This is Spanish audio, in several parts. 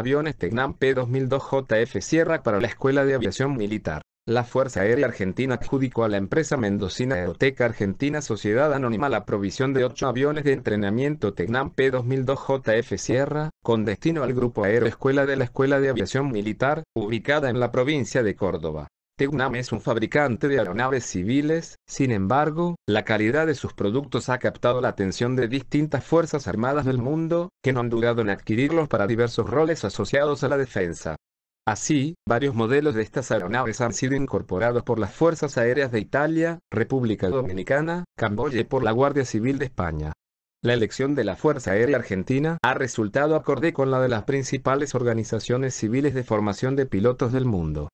aviones Tecnam P-2002JF Sierra para la Escuela de Aviación Militar. La Fuerza Aérea Argentina adjudicó a la empresa mendocina Aeroteca Argentina Sociedad Anónima la provisión de ocho aviones de entrenamiento Tecnam P-2002JF Sierra, con destino al Grupo Aeroescuela de la Escuela de Aviación Militar, ubicada en la provincia de Córdoba. Este UNAM es un fabricante de aeronaves civiles, sin embargo, la calidad de sus productos ha captado la atención de distintas fuerzas armadas del mundo, que no han dudado en adquirirlos para diversos roles asociados a la defensa. Así, varios modelos de estas aeronaves han sido incorporados por las Fuerzas Aéreas de Italia, República Dominicana, Camboya y por la Guardia Civil de España. La elección de la Fuerza Aérea Argentina ha resultado acorde con la de las principales organizaciones civiles de formación de pilotos del mundo.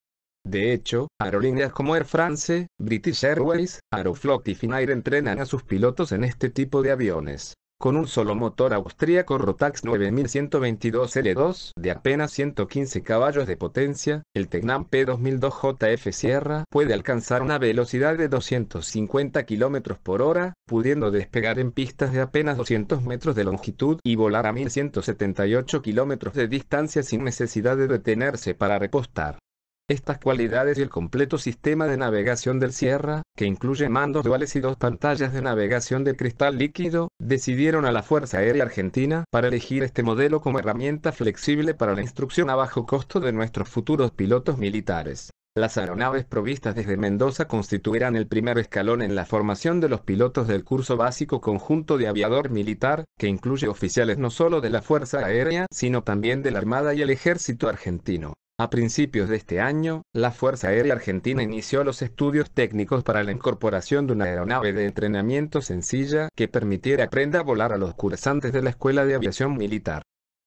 De hecho, aerolíneas como Air France, British Airways, Aeroflot y Finnair entrenan a sus pilotos en este tipo de aviones. Con un solo motor austríaco Rotax 9122L2 de apenas 115 caballos de potencia, el Tecnam P2002 JF Sierra puede alcanzar una velocidad de 250 km por hora, pudiendo despegar en pistas de apenas 200 metros de longitud y volar a 1178 km de distancia sin necesidad de detenerse para repostar. Estas cualidades y el completo sistema de navegación del Sierra, que incluye mandos duales y dos pantallas de navegación de cristal líquido, decidieron a la Fuerza Aérea Argentina para elegir este modelo como herramienta flexible para la instrucción a bajo costo de nuestros futuros pilotos militares. Las aeronaves provistas desde Mendoza constituirán el primer escalón en la formación de los pilotos del curso básico conjunto de aviador militar, que incluye oficiales no solo de la Fuerza Aérea, sino también de la Armada y el Ejército argentino. A principios de este año, la Fuerza Aérea Argentina inició los estudios técnicos para la incorporación de una aeronave de entrenamiento sencilla que permitiera aprender a volar a los cursantes de la Escuela de Aviación Militar.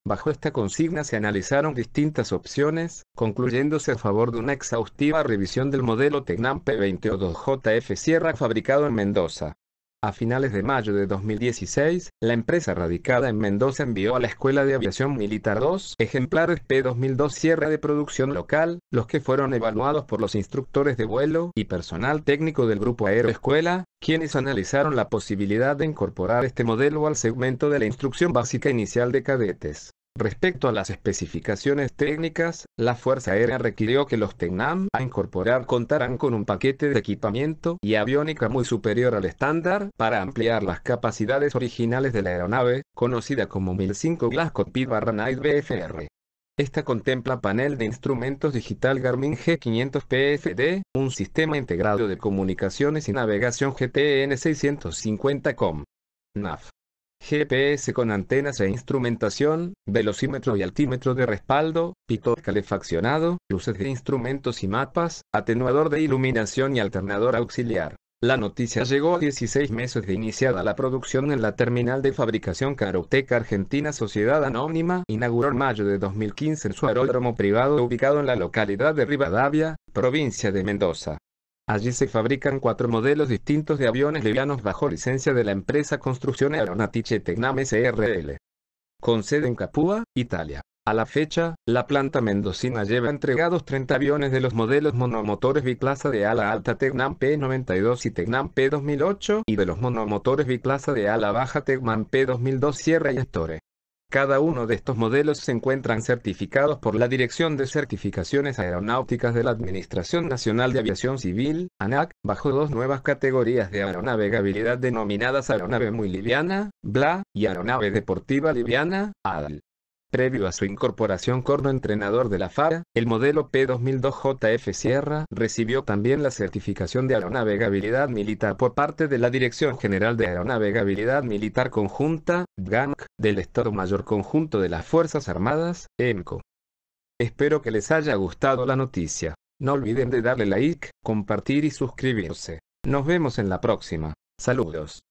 Bajo esta consigna se analizaron distintas opciones, concluyéndose a favor de una exhaustiva revisión del modelo Tecnam P-22JF Sierra fabricado en Mendoza. A finales de mayo de 2016, la empresa radicada en Mendoza envió a la Escuela de Aviación Militar dos ejemplares P-2002 Sierra de producción local, los que fueron evaluados por los instructores de vuelo y personal técnico del Grupo Aeroescuela, quienes analizaron la posibilidad de incorporar este modelo al segmento de la instrucción básica inicial de cadetes. Respecto a las especificaciones técnicas, la Fuerza Aérea requirió que los TECNAM a incorporar contaran con un paquete de equipamiento y aviónica muy superior al estándar para ampliar las capacidades originales de la aeronave, conocida como 1005 Glasgow barra Night BFR. Esta contempla panel de instrumentos digital Garmin G500 PFD, un sistema integrado de comunicaciones y navegación GTN 650 com NAV GPS con antenas e instrumentación, velocímetro y altímetro de respaldo, pitot calefaccionado, luces de instrumentos y mapas, atenuador de iluminación y alternador auxiliar. La noticia llegó a 16 meses de iniciada la producción en la terminal de fabricación Caroteca Argentina Sociedad Anónima, inauguró en mayo de 2015 en su aeródromo privado ubicado en la localidad de Rivadavia, provincia de Mendoza. Allí se fabrican cuatro modelos distintos de aviones livianos bajo licencia de la empresa Construcción Aeronautiche Tecnam SRL. Con sede en Capua, Italia. A la fecha, la planta mendocina lleva entregados 30 aviones de los modelos monomotores biplaza de ala alta Tecnam P92 y Tecnam P2008 y de los monomotores biplaza de ala baja Tecnam P2002 Sierra y Store. Cada uno de estos modelos se encuentran certificados por la Dirección de Certificaciones Aeronáuticas de la Administración Nacional de Aviación Civil, ANAC, bajo dos nuevas categorías de aeronavegabilidad denominadas aeronave muy liviana, BLA, y aeronave deportiva liviana, ADL. Previo a su incorporación como entrenador de la FARA, el modelo P-2002 JF Sierra recibió también la certificación de aeronavegabilidad militar por parte de la Dirección General de Aeronavegabilidad Militar Conjunta, GANC, del Estado Mayor Conjunto de las Fuerzas Armadas, EMCO. Espero que les haya gustado la noticia. No olviden de darle like, compartir y suscribirse. Nos vemos en la próxima. Saludos.